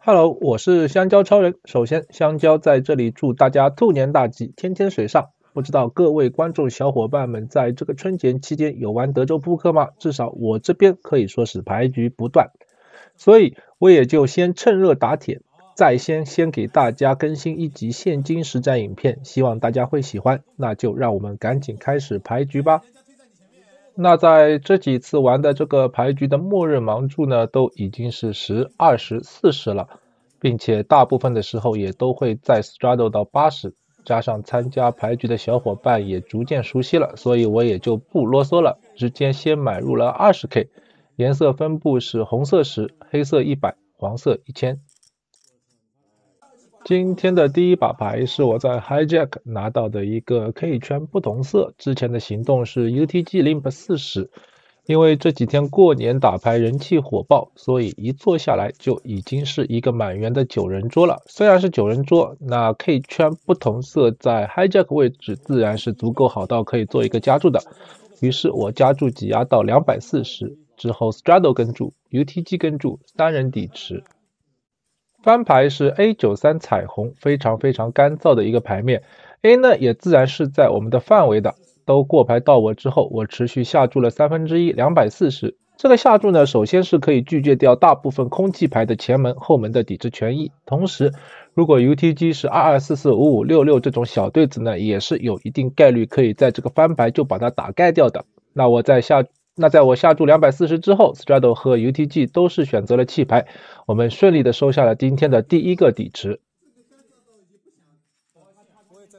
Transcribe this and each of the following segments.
Hello，我是香蕉超人。首先，香蕉在这里祝大家兔年大吉，天天水上。不知道各位观众小伙伴们在这个春节期间有玩德州扑克吗？至少我这边可以说是牌局不断，所以我也就先趁热打铁，再先先给大家更新一集现金实战影片，希望大家会喜欢。那就让我们赶紧开始牌局吧。那在这几次玩的这个牌局的默认盲注呢，都已经是十、二十、四十了，并且大部分的时候也都会在 s t r a d d l e 到八十，加上参加牌局的小伙伴也逐渐熟悉了，所以我也就不啰嗦了，直接先买入了二十 K，颜色分布是红色十、黑色一百、黄色一千。今天的第一把牌是我在 Hijack 拿到的一个 K 圈不同色，之前的行动是 UTG limp 四十。因为这几天过年打牌人气火爆，所以一坐下来就已经是一个满员的九人桌了。虽然是九人桌，那 K 圈不同色在 Hijack 位置自然是足够好到可以做一个加注的。于是我加注挤压到两百四十，之后 Straddle 跟注，UTG 跟注，三人底池。翻牌是 A 九三彩虹，非常非常干燥的一个牌面。A 呢，也自然是在我们的范围的，都过牌到我之后，我持续下注了三分之一，两百四十。这个下注呢，首先是可以拒绝掉大部分空气牌的前门后门的抵制权益，同时，如果 U T G 是二二四四五五六六这种小对子呢，也是有一定概率可以在这个翻牌就把它打盖掉的。那我在下。那在我下注两百四十之后，Straddle 和 UTG 都是选择了弃牌，我们顺利的收下了今天的第一个底池。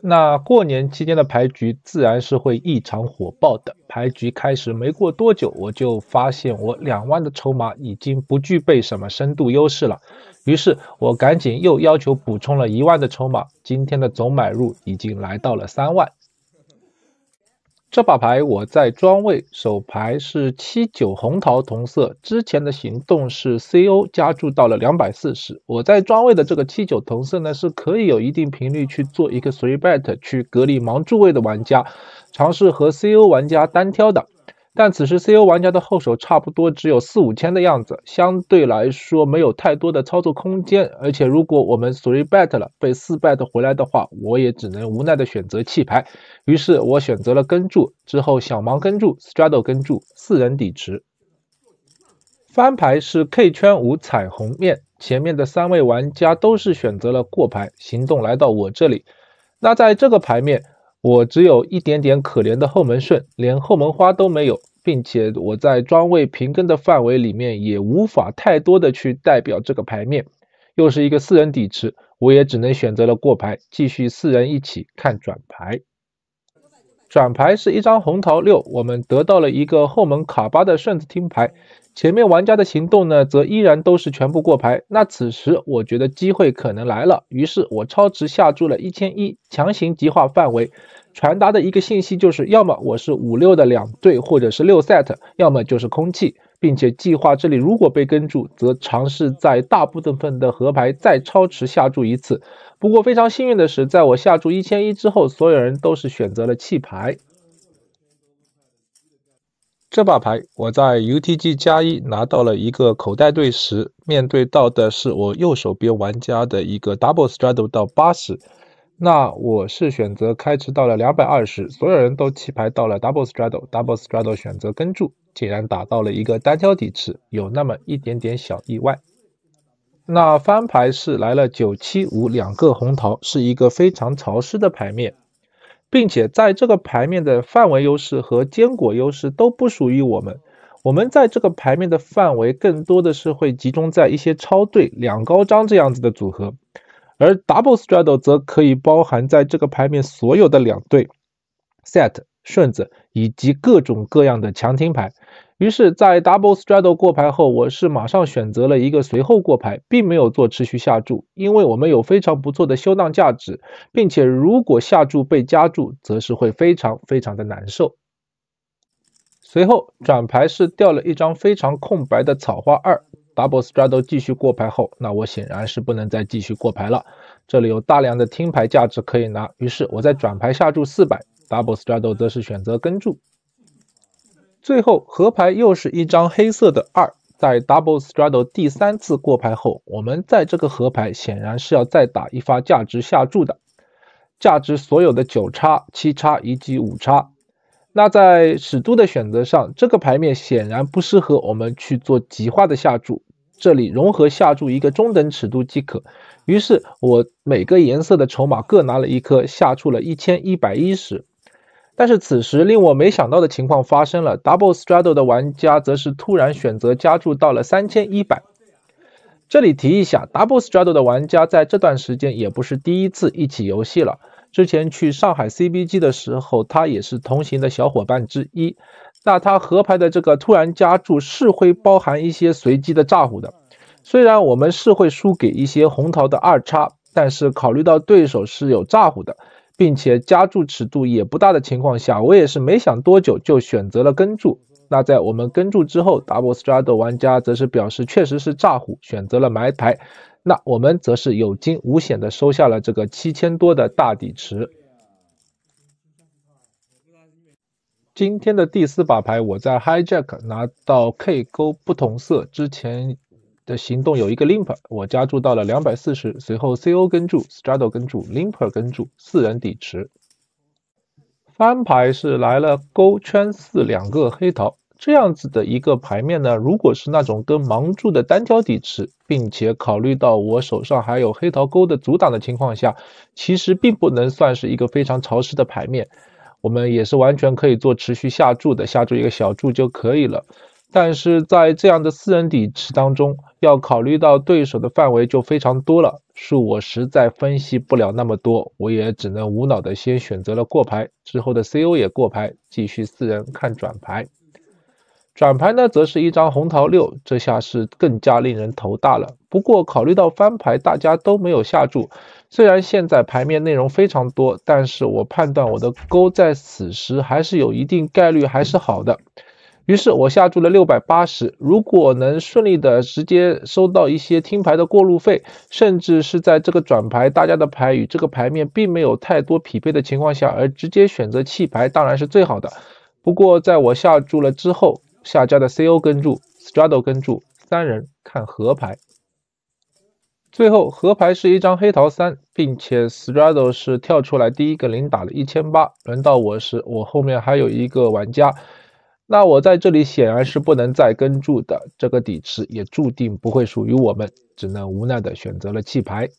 那过年期间的牌局自然是会异常火爆的。牌局开始没过多久，我就发现我两万的筹码已经不具备什么深度优势了，于是我赶紧又要求补充了一万的筹码，今天的总买入已经来到了三万。这把牌我在庄位，手牌是七九红桃同色。之前的行动是 CO 加注到了两百四十。我在庄位的这个七九同色呢，是可以有一定频率去做一个 three bet 去隔离盲注位的玩家，尝试和 CO 玩家单挑的。但此时，CO 玩家的后手差不多只有四五千的样子，相对来说没有太多的操作空间。而且，如果我们 three bet 了，被四 bet 回来的话，我也只能无奈的选择弃牌。于是我选择了跟注，之后小盲跟注，straddle 跟注，四人底池翻牌是 K 圈五彩虹面，前面的三位玩家都是选择了过牌，行动来到我这里。那在这个牌面。我只有一点点可怜的后门顺，连后门花都没有，并且我在庄位平跟的范围里面也无法太多的去代表这个牌面，又是一个四人底池，我也只能选择了过牌，继续四人一起看转牌。转牌是一张红桃六，我们得到了一个后门卡巴的顺子听牌。前面玩家的行动呢，则依然都是全部过牌。那此时我觉得机会可能来了，于是我超值下注了一千一，强行极化范围，传达的一个信息就是，要么我是五六的两对，或者是六 set，要么就是空气，并且计划这里如果被跟住，则尝试在大部分的河牌再超值下注一次。不过非常幸运的是，在我下注一千一之后，所有人都是选择了弃牌。这把牌我在 UTG 加一拿到了一个口袋队时，面对到的是我右手边玩家的一个 Double Straddle 到八十，那我是选择开池到了两百二十，所有人都弃牌到了 Double Straddle，Double Straddle 选择跟注，竟然打到了一个单挑底池，有那么一点点小意外。那翻牌是来了九七五两个红桃，是一个非常潮湿的牌面，并且在这个牌面的范围优势和坚果优势都不属于我们。我们在这个牌面的范围更多的是会集中在一些超对两高张这样子的组合，而 double straddle 则可以包含在这个牌面所有的两对 set。顺子以及各种各样的强听牌。于是，在 double straddle 过牌后，我是马上选择了一个随后过牌，并没有做持续下注，因为我们有非常不错的休档价值，并且如果下注被加注，则是会非常非常的难受。随后转牌是掉了一张非常空白的草花二，double straddle 继续过牌后，那我显然是不能再继续过牌了。这里有大量的听牌价值可以拿，于是我在转牌下注四百，double straddle 则是选择跟注。最后河牌又是一张黑色的二，在 double straddle 第三次过牌后，我们在这个河牌显然是要再打一发价值下注的，价值所有的九叉、七叉以及五叉。那在尺度的选择上，这个牌面显然不适合我们去做极化的下注。这里融合下注一个中等尺度即可。于是，我每个颜色的筹码各拿了一颗，下注了一千一百一十。但是，此时令我没想到的情况发生了。Double Straddle 的玩家则是突然选择加注到了三千一百。这里提一下，Double Straddle 的玩家在这段时间也不是第一次一起游戏了。之前去上海 CBG 的时候，他也是同行的小伙伴之一。那他合牌的这个突然加注，是会包含一些随机的诈唬的。虽然我们是会输给一些红桃的二叉，但是考虑到对手是有诈唬的，并且加注尺度也不大的情况下，我也是没想多久就选择了跟注。那在我们跟注之后，Double Straddle 玩家则是表示确实是诈唬，选择了埋牌。那我们则是有惊无险的收下了这个七千多的大底池。今天的第四把牌，我在 hijack 拿到 K 勾不同色之前的行动有一个 limper，我加注到了两百四十，随后 CO 跟注，straddle 跟注，limper 跟注，四人底池。翻牌是来了勾圈四两个黑桃。这样子的一个牌面呢，如果是那种跟盲注的单挑底池，并且考虑到我手上还有黑桃勾的阻挡的情况下，其实并不能算是一个非常潮湿的牌面。我们也是完全可以做持续下注的，下注一个小注就可以了。但是在这样的四人底池当中，要考虑到对手的范围就非常多了。恕我实在分析不了那么多，我也只能无脑的先选择了过牌，之后的 C.O 也过牌，继续四人看转牌。转牌呢，则是一张红桃六，这下是更加令人头大了。不过考虑到翻牌大家都没有下注，虽然现在牌面内容非常多，但是我判断我的勾在此时还是有一定概率还是好的。于是，我下注了六百八十。如果能顺利的直接收到一些听牌的过路费，甚至是在这个转牌大家的牌与这个牌面并没有太多匹配的情况下而直接选择弃牌，当然是最好的。不过在我下注了之后。下家的 CO 跟注，Straddle 跟注，三人看河牌。最后河牌是一张黑桃三，并且 Straddle 是跳出来第一个零打了一千八。轮到我时，我后面还有一个玩家，那我在这里显然是不能再跟注的，这个底池也注定不会属于我们，只能无奈的选择了弃牌。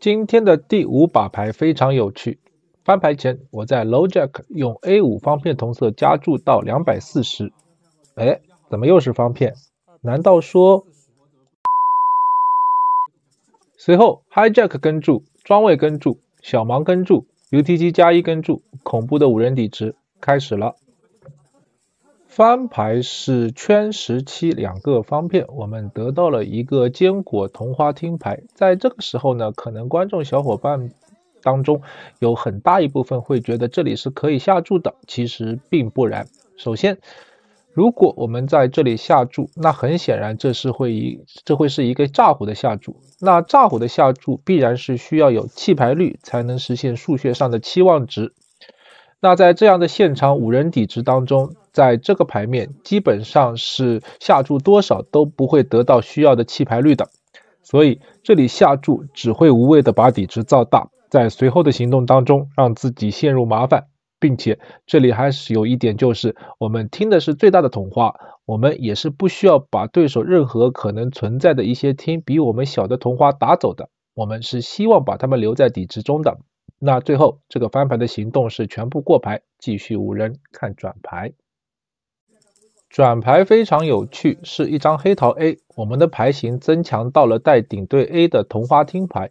今天的第五把牌非常有趣。翻牌前，我在 low jack 用 A 五方片同色加注到两百四十。哎，怎么又是方片？难道说……随后 high jack 跟注，庄位跟注，小盲跟注，utg 加一跟注，恐怖的五人底池开始了。翻牌是圈十七两个方片，我们得到了一个坚果同花听牌。在这个时候呢，可能观众小伙伴。当中有很大一部分会觉得这里是可以下注的，其实并不然。首先，如果我们在这里下注，那很显然这是会一这会是一个炸胡的下注。那炸胡的下注必然是需要有弃牌率才能实现数学上的期望值。那在这样的现场五人底池当中，在这个牌面基本上是下注多少都不会得到需要的弃牌率的，所以这里下注只会无谓的把底池造大。在随后的行动当中，让自己陷入麻烦，并且这里还是有一点，就是我们听的是最大的同花，我们也是不需要把对手任何可能存在的一些听比我们小的同花打走的，我们是希望把他们留在底池中的。那最后这个翻盘的行动是全部过牌，继续五人看转牌，转牌非常有趣，是一张黑桃 A，我们的牌型增强到了带顶对 A 的同花听牌。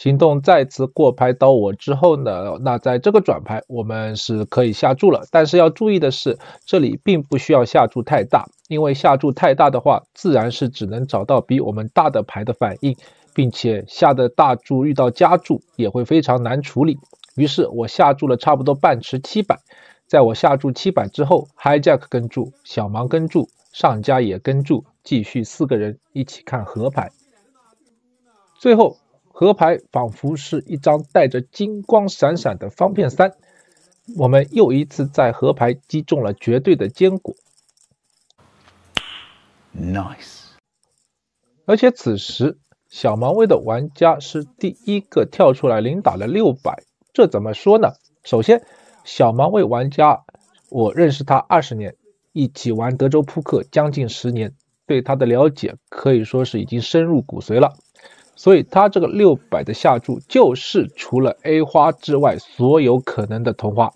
行动再次过牌到我之后呢？那在这个转牌，我们是可以下注了。但是要注意的是，这里并不需要下注太大，因为下注太大的话，自然是只能找到比我们大的牌的反应，并且下的大注遇到加注也会非常难处理。于是我下注了差不多半池七百。在我下注七百之后，Hi Jack 跟注，小芒跟注，上家也跟注，继续四个人一起看河牌，最后。河牌仿佛是一张带着金光闪闪的方片三，我们又一次在河牌击中了绝对的坚果，nice。而且此时小盲位的玩家是第一个跳出来领打了六百，这怎么说呢？首先，小盲位玩家，我认识他二十年，一起玩德州扑克将近十年，对他的了解可以说是已经深入骨髓了。所以，他这个六百的下注就是除了 A 花之外，所有可能的同花。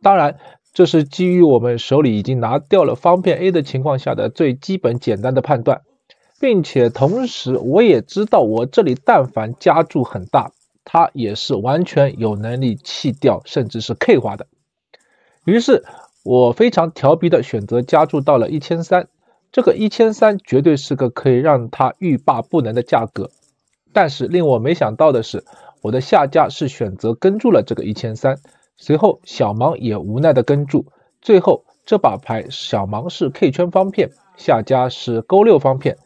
当然，这是基于我们手里已经拿掉了方片 A 的情况下的最基本、简单的判断。并且同时，我也知道我这里但凡加注很大，它也是完全有能力弃掉甚至是 K 花的。于是，我非常调皮的选择加注到了一千三。这个一千三绝对是个可以让他欲罢不能的价格。但是令我没想到的是，我的下家是选择跟注了这个一千三。随后小芒也无奈的跟注。最后这把牌，小芒是 K 圈方片，下家是勾六方片。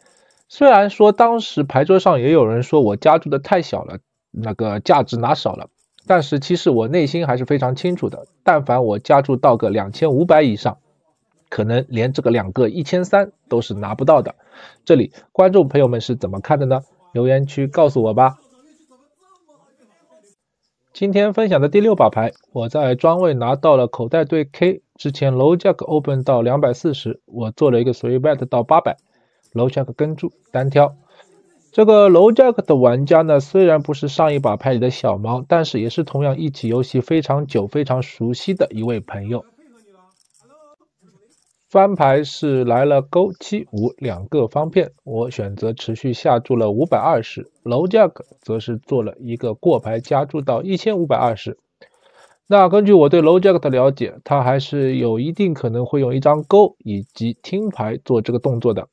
虽然说当时牌桌上也有人说我加注的太小了，那个价值拿少了，但是其实我内心还是非常清楚的。但凡我加注到个两千五百以上，可能连这个两个一千三都是拿不到的。这里观众朋友们是怎么看的呢？留言区告诉我吧。今天分享的第六把牌，我在庄位拿到了口袋对 K。之前 LJack o w open 到两百四十，我做了一个随 bet 到八百，LJack o w 跟注单挑。这个 LJack o w 的玩家呢，虽然不是上一把牌里的小猫，但是也是同样一起游戏非常久、非常熟悉的一位朋友。翻牌是来了勾七五两个方片，我选择持续下注了五百二十。楼 Jack 则是做了一个过牌加注到一千五百二十。那根据我对 low Jack 的了解，他还是有一定可能会用一张勾以及听牌做这个动作的。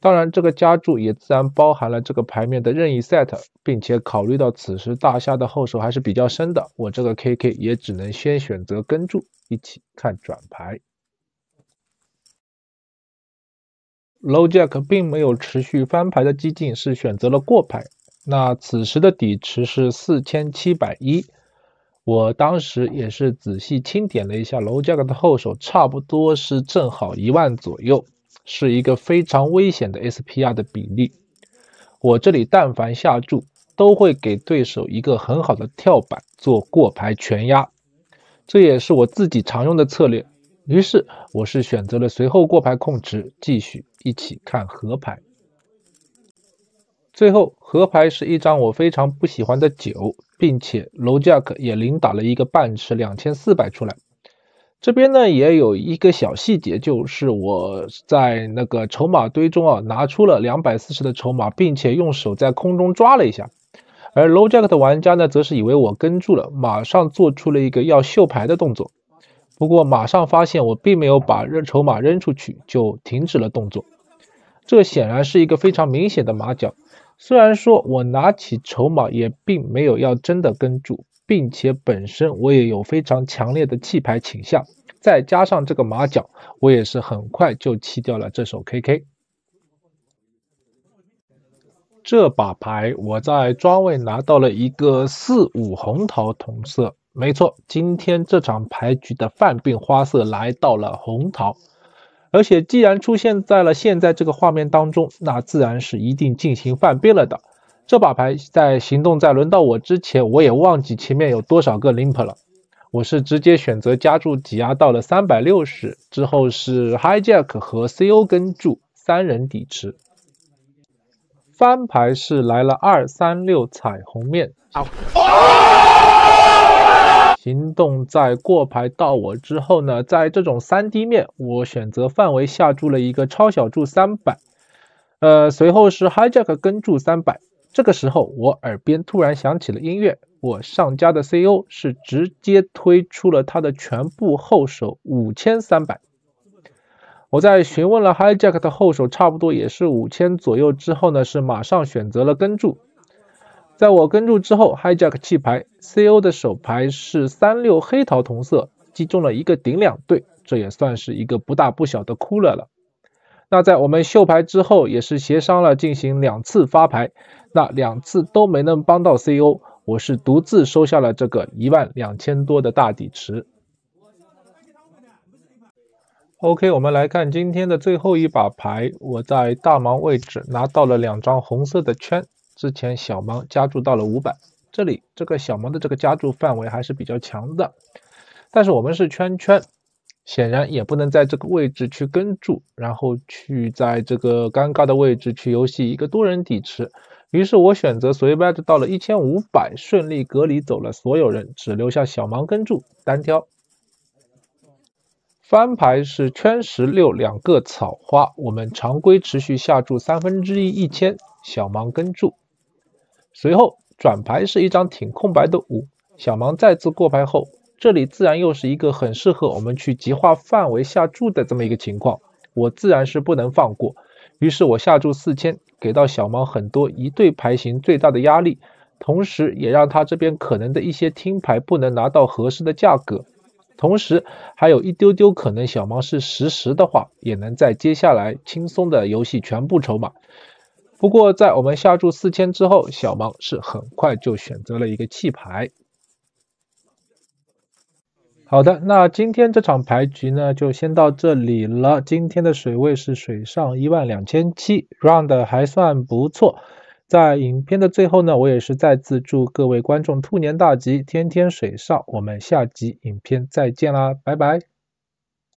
当然，这个加注也自然包含了这个牌面的任意 set，并且考虑到此时大虾的后手还是比较深的，我这个 KK 也只能先选择跟注，一起看转牌。Low Jack 并没有持续翻牌的激进，是选择了过牌。那此时的底池是四千七百一，我当时也是仔细清点了一下 Low Jack 的后手，差不多是正好一万左右，是一个非常危险的 SPR 的比例。我这里但凡下注，都会给对手一个很好的跳板做过牌全压，这也是我自己常用的策略。于是，我是选择了随后过牌控池，继续一起看河牌。最后，河牌是一张我非常不喜欢的九，并且 low jack 也零打了一个半池两千四百出来。这边呢，也有一个小细节，就是我在那个筹码堆中啊，拿出了两百四十的筹码，并且用手在空中抓了一下。而 low jack 的玩家呢，则是以为我跟住了，马上做出了一个要秀牌的动作。不过马上发现我并没有把扔筹码扔出去，就停止了动作。这显然是一个非常明显的马脚。虽然说我拿起筹码也并没有要真的跟注，并且本身我也有非常强烈的弃牌倾向，再加上这个马脚，我也是很快就弃掉了这手 KK。这把牌我在庄位拿到了一个四五红桃同色。没错，今天这场牌局的犯病花色来到了红桃，而且既然出现在了现在这个画面当中，那自然是一定进行犯病了的。这把牌在行动在轮到我之前，我也忘记前面有多少个 limp 了，我是直接选择加注，挤压到了三百六十，之后是 h i jack 和 co 跟注，三人底池翻牌是来了二三六彩虹面。行动在过牌到我之后呢，在这种三 D 面，我选择范围下注了一个超小注三百，呃，随后是 hijack 跟注三百。这个时候，我耳边突然响起了音乐，我上家的 CO 是直接推出了他的全部后手五千三百。我在询问了 hijack 的后手差不多也是五千左右之后呢，是马上选择了跟注。在我跟注之后，Hijack 弃牌，CO 的手牌是三六黑桃同色，击中了一个顶两对，这也算是一个不大不小的哭了了。那在我们秀牌之后，也是协商了进行两次发牌，那两次都没能帮到 CO，我是独自收下了这个一万两千多的大底池。OK，我们来看今天的最后一把牌，我在大盲位置拿到了两张红色的圈。之前小盲加注到了五百，这里这个小盲的这个加注范围还是比较强的，但是我们是圈圈，显然也不能在这个位置去跟注，然后去在这个尴尬的位置去游戏一个多人底池，于是我选择随的到了一千五百，顺利隔离走了所有人，只留下小盲跟注单挑。翻牌是圈十六两个草花，我们常规持续下注三分之一一千，小盲跟注。随后转牌是一张挺空白的五，小盲再次过牌后，这里自然又是一个很适合我们去极化范围下注的这么一个情况，我自然是不能放过，于是我下注四千，给到小盲很多一对牌型最大的压力，同时也让他这边可能的一些听牌不能拿到合适的价格，同时还有一丢丢可能小盲是实时的话，也能在接下来轻松的游戏全部筹码。不过，在我们下注四千之后，小芒是很快就选择了一个弃牌。好的，那今天这场牌局呢，就先到这里了。今天的水位是水上一万两千七，round 还算不错。在影片的最后呢，我也是再次祝各位观众兔年大吉，天天水上。我们下集影片再见啦，拜拜。